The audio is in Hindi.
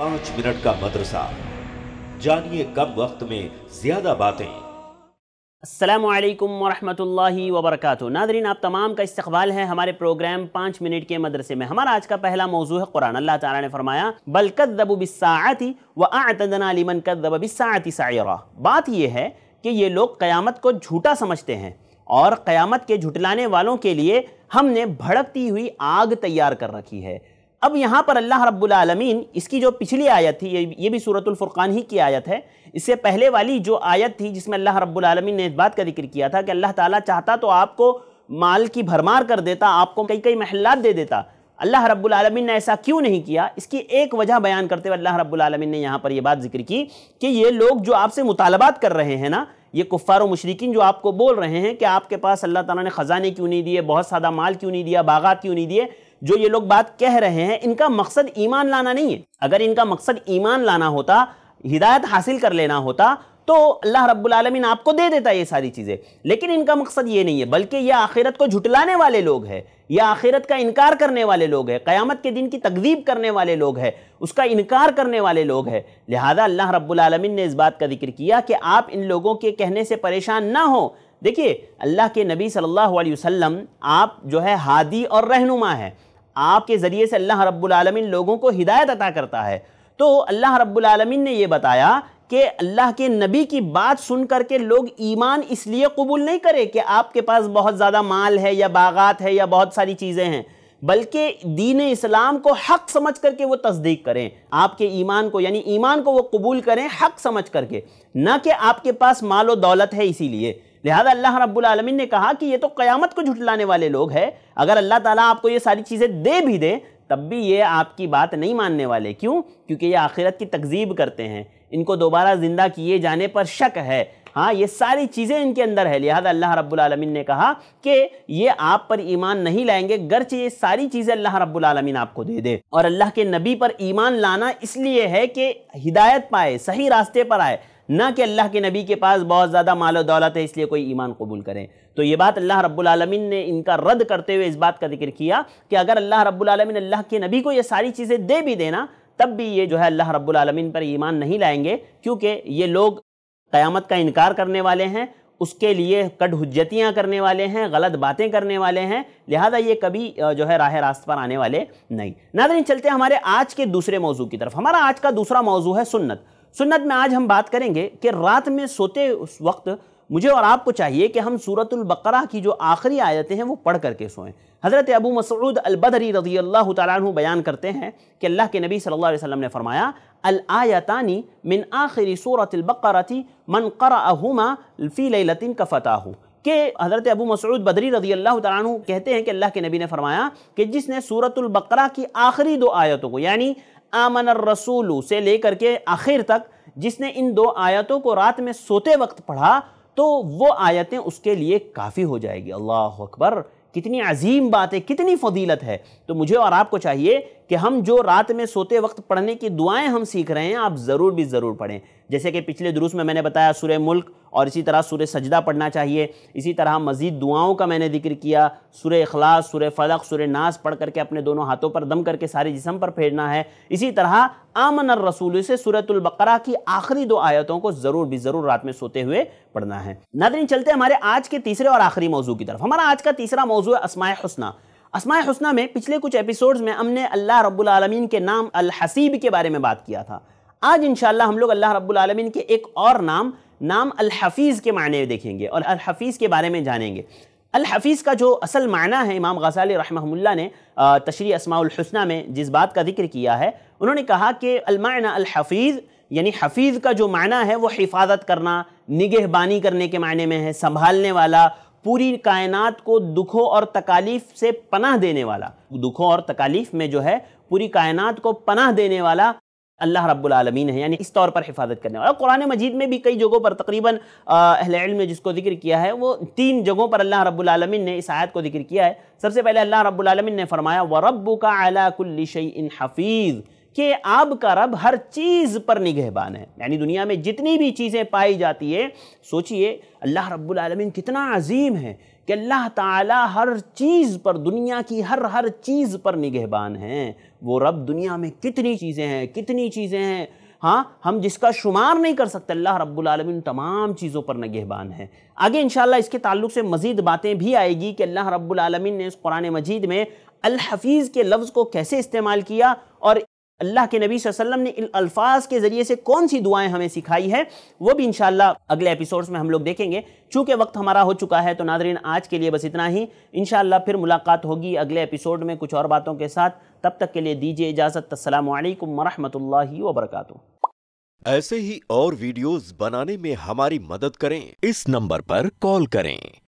पांच मिनट का मदरसा जानिए कम वक्त में ज्यादा बातें असलम वरहमल वबरक नादरीन आप तमाम का इस्तबाल है हमारे प्रोग्राम पाँच मिनट के मदरसे में हमारा आज का पहला मौजू है कुरान अल्लाह ताला ने फरमाया बलकदबुबिसाती व आतदना लिमन कदबबिसाती सायरा बात यह है कि ये लोग क़यामत को झूठा समझते हैं और क़यामत के झुटलाने वालों के लिए हमने भड़कती हुई आग तैयार कर रखी है अब यहाँ पर अल्लाह रब्बुल आलमीन इसकी जो पिछली आयत थी ये ये भी सूरतुल फुरकान ही की आयत है इससे पहले वाली जो आयत थी जिसमें अल्लाह रब्बुल आलमीन ने इस बात का जिक्र किया था कि अल्लाह ताला चाहता तो आपको माल की भरमार कर देता आपको कई कई महल्लात दे देता अल्लाह रब्बुल आलमीन ने ऐसा क्यों नहीं किया इसकी एक वजह बयान करते हुए अल्लाह रब्बुल आलमीन ने यहाँ पर यह बात जिक्र की कि ये लोग जो आपसे मुतालबात कर रहे हैं ना ये कुफ़ार मशरकिन जो आपको बोल रहे हैं कि आपके पास अल्लाह ताला ने ख़ज़ाने क्यों नहीं दिए बहुत सारा माल क्यों नहीं दिया बागात क्यों नहीं दिए जो ये लोग बात कह रहे हैं इनका मकसद ईमान लाना नहीं है अगर इनका मकसद ईमान लाना होता हिदायत हासिल कर लेना होता तो अल्लाह रब्बुल आलमीन आपको दे देता ये सारी चीज़ें लेकिन इनका मकसद ये नहीं है बल्कि यह आखिरत को झुटलाने वाले लोग हैं यह आखिरत का इनकार करने वाले लोग हैं क़यामत के दिन की तकदीब करने वाले लोग हैं उसका इनकार करने वाले लोग हैं लिहाजा अल्लाह रब्बुल आलमीन ने इस बात का जिक्र किया कि आप इन लोगों के कहने से परेशान ना हो देखिए अल्लाह के नबी सल्लल्लाहु अलैहि वसल्लम आप जो है हादी और रहनुमा है आपके ज़रिए से अल्लाह रब्लमिन लोगों को हिदायत अता करता है तो अल्लाह रब्लमिन ने यह बताया कि अल्लाह के नबी की बात सुन करके लोग ईमान इसलिए कबूल नहीं करें कि आपके पास बहुत ज़्यादा माल है या बागात है या बहुत सारी चीज़ें हैं बल्कि दीन इस्लाम को हक समझ करके वो तस्दीक करें आपके ईमान को यानी ईमान को वो कबूल करें हक समझ करके ना कि आपके पास माल व दौलत है इसीलिए लिहाजा अल्लाह रब्बुल ने कहा कि ये तो क़यामत को झुटलाने वाले लोग हैं अगर अल्लाह ताला आपको ये सारी चीज़ें दे भी दे तब भी ये आपकी बात नहीं मानने वाले क्यों क्योंकि ये आखिरत की तकजीब करते हैं इनको दोबारा ज़िंदा किए जाने पर शक है हाँ ये सारी चीज़ें इनके अंदर है लिहाजा अल्लाह रब्बुल ने कहा कि ये आप पर ईमान नहीं लाएंगे गर्च ये सारी चीज़ें अल्लाह रब्बुल आपको दे दे और अल्लाह के नबी पर ईमान लाना इसलिए है कि हिदायत पाए सही रास्ते पर आए ना कि अल्लाह के नबी के पास बहुत ज़्यादा माल और दौलत है इसलिए कोई ईमान कबूल करें तो ये बात अल्लाह रब्बुलआलमीन ने इनका रद्द करते हुए इस बात का जिक्र किया कि अगर अल्लाह रब्बुलआलमीन अल्लाह के नबी को ये सारी चीज़ें दे भी देना तब भी ये जो है अल्लाह रब्लमिन पर ईमान नहीं लाएंगे क्योंकि ये लोग क़यामत का इनकार करने वाले हैं उसके लिए कट हजतियाँ करने वाले हैं गलत बातें करने वाले हैं लिहाजा ये कभी जो है राह रास्त पर आने वाले नहीं नादरीन चलते हमारे आज के दूसरे मौजू की तरफ हमारा आज का दूसरा मौजू है सुन्नत सुन्नत में आज हम बात करेंगे कि रात में सोते उस वक्त मुझे और आपको चाहिए कि हम सूरतुल की जो आखिरी आयतें हैं वो पढ़ करके सोएं हज़रत अबू मसूद अलबदरी रजी अल्लाह तु बयान करते हैं कि अल्लाह के नबी सल्लल्लाहु अलैहि वसल्लम ने फरमाया अल आयतानी मिन आखिरी सूरत थी मन कर फ़ी लतिन का कि हज़रत अबू मसूद बदरी रजी अल्लाह तु कहते हैं कि अल्लाह के नबी ने फरमाया कि जिसने सूरतुल्बकरा की आखिरी दो आयतों को यानी आमन रसूल से लेकर के आखिर तक जिसने इन दो आयतों को रात में सोते वक्त पढ़ा तो वो आयतें उसके लिए काफ़ी हो जाएगी अल्लाह अकबर कितनी अजीम बात है कितनी फजीलत है तो मुझे और आपको चाहिए कि हम जो रात में सोते वक्त पढ़ने की दुआएं हम सीख रहे हैं आप ज़रूर भी ज़रूर पढ़ें जैसे कि पिछले दुरुस में मैंने बताया सुरह मुल्क और इसी तरह सुर सजदा पढ़ना चाहिए इसी तरह मज़ीद दुआओं का मैंने जिक्र किया सुर अखलास सुर फलक सुर नाज पढ़ करके अपने दोनों हाथों पर दम करके सारे जिसम पर फेरना है इसी तरह आमन रसूल से सूरतुलबकरा की आखिरी दो आयतों को ज़रूर भी ज़रूर रात में सोते हुए पढ़ना है नादरी चलते हमारे आज के तीसरे और आखिरी मौजू की तरफ हमारा आज का तीसरा मौजू है असमाय हसना असमाय हसना में पिछले कुछ एपिसोड्स में हमने अल्लाह रब्बुल के नाम अल हसीब के बारे में बात किया था आज इंशाल्लाह हम लोग अल्लाह रब्बुल आलमीन के एक और नाम नाम अलहफीज़ के मायने देखेंगे और अलहफीज़ के बारे में जानेंगे अलहफीज़ का जो असल माना है इमाम गज़ाल रहमहुल्ला ने तशरी असमाउलहसना में जिस बात का जिक्र किया है उन्होंने कहा कि अलमाना अलहफीज़ यानी हफीज़ का जो माना है वो हिफाजत करना निगहबानी करने के मायने में है संभालने वाला पूरी कायनात को दुखों और तकालीफ से पनाह देने वाला दुखों और तकालीफ में जो है पूरी कायनात को पनाह देने वाला अल्लाह रब्बुलमीन है यानी इस तौर पर हिफाजत करने वाला कुरान मजीद में भी कई जगहों पर तकरीबन अहल में जिसको जिक्र किया है वो तीन जगहों पर अल्लाह रब्लम ने इस आयत को जिक्र किया है सबसे पहले अल्लाह रब्लमिन ने फरमाया व रब्बू का अला इन हफीज़ कि आपका रब हर चीज़ पर निगहबान है यानी दुनिया में जितनी भी चीज़ें पाई जाती है सोचिए अल्लाह रब्बुल रब्लमिन कितना अजीम है कि अल्लाह ताला हर चीज़ पर दुनिया की हर हर चीज़ पर निगहबान हैं वो रब दुनिया में कितनी चीज़ें हैं कितनी चीज़ें हैं हाँ हम जिसका शुमार नहीं कर सकते अल्लाह रब्बुलमीन तमाम चीज़ों पर नगहबान है आगे इन इसके ताल्लुक से मज़ीद बातें भी आएगी कि अल्लाह रब्बुलमीन ने इस कुरान मजीद में हफीज के लफ्ज़ को कैसे इस्तेमाल किया और अल्लाह के नबी वसल्लम ने इन अल्फाज के ज़रिए से कौन सी दुआएं हमें सिखाई है वो भी इन अगले एपिसोड्स में हम लोग देखेंगे चूँकि वक्त हमारा हो चुका है तो नादरीन आज के लिए बस इतना ही इन फिर मुलाकात होगी अगले एपिसोड में कुछ और बातों के साथ तब तक के लिए दीजिए इजाज़त असल वरहमल वबरक ऐसे ही और वीडियोस बनाने में हमारी मदद करें इस नंबर पर कॉल करें